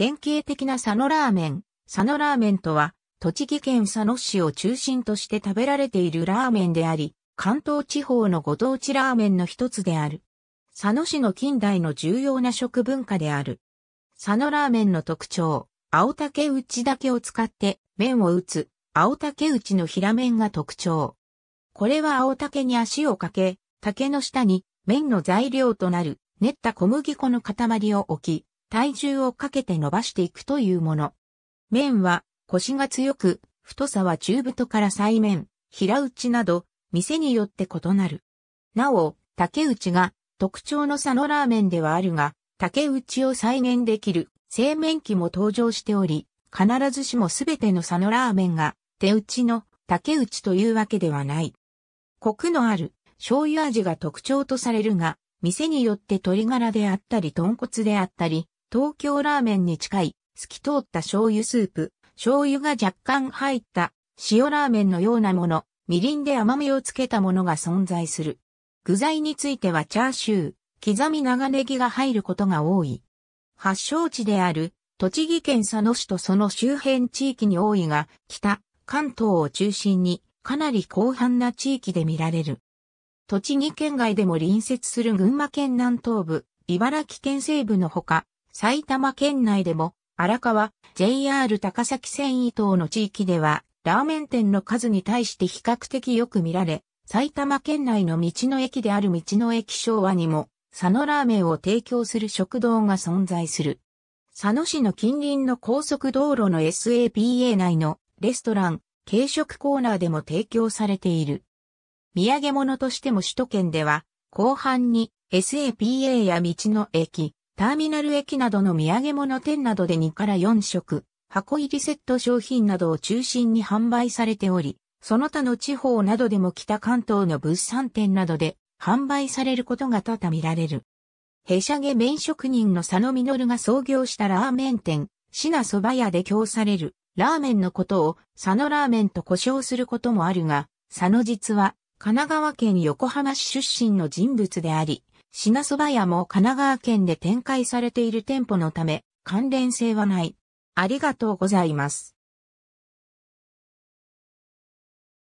典型的な佐野ラーメン。佐野ラーメンとは、栃木県佐野市を中心として食べられているラーメンであり、関東地方のご当地ラーメンの一つである。佐野市の近代の重要な食文化である。佐野ラーメンの特徴、青竹打ちだけを使って麺を打つ、青竹打ちの平麺が特徴。これは青竹に足をかけ、竹の下に麺の材料となる練った小麦粉の塊を置き、体重をかけて伸ばしていくというもの。麺は、腰が強く、太さは中太から細麺、平打ちなど、店によって異なる。なお、竹内が特徴の佐野ラーメンではあるが、竹内を再現できる製麺機も登場しており、必ずしもすべての佐野ラーメンが手打ちの竹内というわけではない。コクのある醤油味が特徴とされるが、店によって鶏ガラであったり豚骨であったり、東京ラーメンに近い、透き通った醤油スープ、醤油が若干入った、塩ラーメンのようなもの、みりんで甘みをつけたものが存在する。具材についてはチャーシュー、刻み長ネギが入ることが多い。発祥地である、栃木県佐野市とその周辺地域に多いが、北、関東を中心に、かなり広範な地域で見られる。栃木県外でも隣接する群馬県南東部、茨城県西部のほか、埼玉県内でも、荒川、JR 高崎線伊東の地域では、ラーメン店の数に対して比較的よく見られ、埼玉県内の道の駅である道の駅昭和にも、佐野ラーメンを提供する食堂が存在する。佐野市の近隣の高速道路の SAPA 内のレストラン、軽食コーナーでも提供されている。土産物としても首都圏では、後半に SAPA や道の駅、ターミナル駅などの土産物店などで2から4色、箱入りセット商品などを中心に販売されており、その他の地方などでも北関東の物産展などで販売されることが多々見られる。へしゃげ麺職人の佐野実が創業したラーメン店、品蕎麦屋で供されるラーメンのことを佐野ラーメンと呼称することもあるが、佐野実は神奈川県横浜市出身の人物であり、品蕎麦屋も神奈川県で展開されている店舗のため、関連性はない。ありがとうございます。